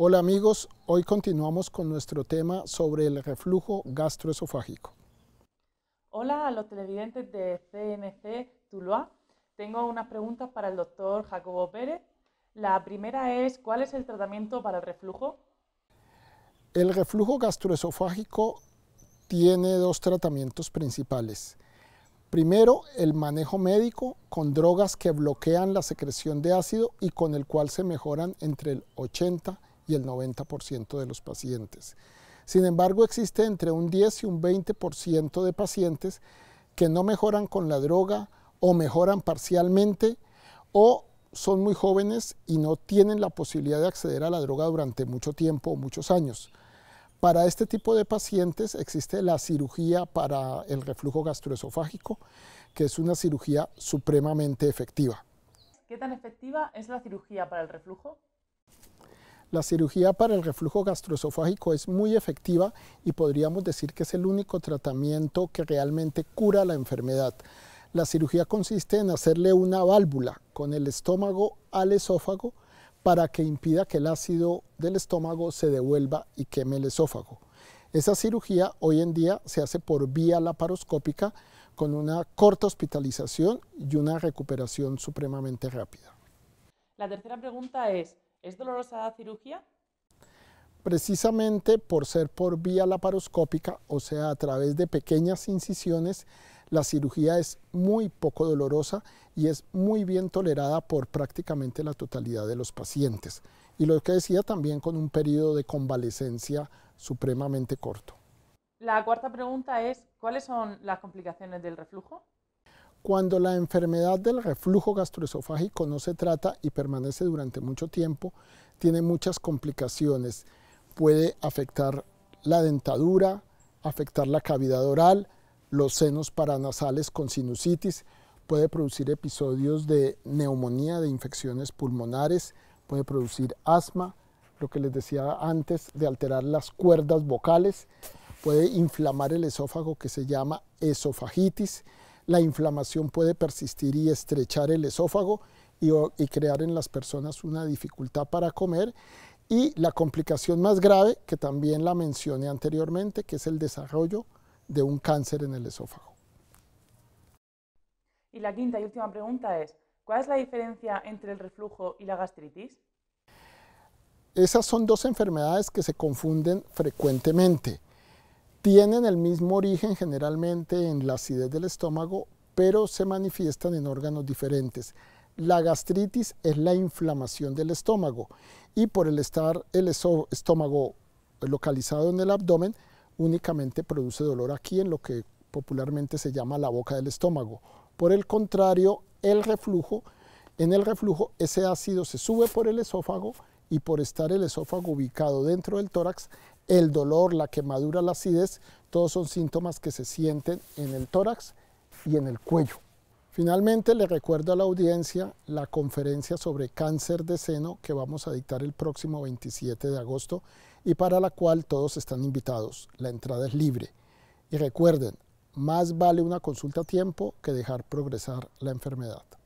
Hola amigos, hoy continuamos con nuestro tema sobre el reflujo gastroesofágico. Hola a los televidentes de CNC Tuluá. Tengo unas preguntas para el doctor Jacobo Pérez. La primera es, ¿cuál es el tratamiento para el reflujo? El reflujo gastroesofágico tiene dos tratamientos principales. Primero, el manejo médico con drogas que bloquean la secreción de ácido y con el cual se mejoran entre el 80 y el 90% de los pacientes. Sin embargo, existe entre un 10 y un 20% de pacientes que no mejoran con la droga o mejoran parcialmente o son muy jóvenes y no tienen la posibilidad de acceder a la droga durante mucho tiempo o muchos años. Para este tipo de pacientes existe la cirugía para el reflujo gastroesofágico, que es una cirugía supremamente efectiva. ¿Qué tan efectiva es la cirugía para el reflujo? La cirugía para el reflujo gastroesofágico es muy efectiva y podríamos decir que es el único tratamiento que realmente cura la enfermedad. La cirugía consiste en hacerle una válvula con el estómago al esófago para que impida que el ácido del estómago se devuelva y queme el esófago. Esa cirugía hoy en día se hace por vía laparoscópica con una corta hospitalización y una recuperación supremamente rápida. La tercera pregunta es, ¿es dolorosa la cirugía? Precisamente por ser por vía laparoscópica, o sea, a través de pequeñas incisiones, la cirugía es muy poco dolorosa y es muy bien tolerada por prácticamente la totalidad de los pacientes. Y lo que decía también con un periodo de convalecencia supremamente corto. La cuarta pregunta es, ¿cuáles son las complicaciones del reflujo? Cuando la enfermedad del reflujo gastroesofágico no se trata y permanece durante mucho tiempo, tiene muchas complicaciones. Puede afectar la dentadura, afectar la cavidad oral, los senos paranasales con sinusitis, puede producir episodios de neumonía, de infecciones pulmonares, puede producir asma, lo que les decía antes, de alterar las cuerdas vocales, puede inflamar el esófago que se llama esofagitis, la inflamación puede persistir y estrechar el esófago y, crear en las personas una dificultad para comer. Y la complicación más grave, que también la mencioné anteriormente, que es el desarrollo de un cáncer en el esófago. Y la quinta y última pregunta es, ¿cuál es la diferencia entre el reflujo y la gastritis? Esas son dos enfermedades que se confunden frecuentemente. Tienen el mismo origen generalmente en la acidez del estómago, pero se manifiestan en órganos diferentes. La gastritis es la inflamación del estómago y por el estar el estómago localizado en el abdomen, únicamente produce dolor aquí en lo que popularmente se llama la boca del estómago. Por el contrario, el reflujo, en el reflujo ese ácido se sube por el esófago y por estar el esófago ubicado dentro del tórax, el dolor, la quemadura, la acidez, todos son síntomas que se sienten en el tórax y en el cuello. Finalmente, le recuerdo a la audiencia la conferencia sobre cáncer de seno que vamos a dictar el próximo 27 de agosto y para la cual todos están invitados. La entrada es libre. Y recuerden, más vale una consulta a tiempo que dejar progresar la enfermedad.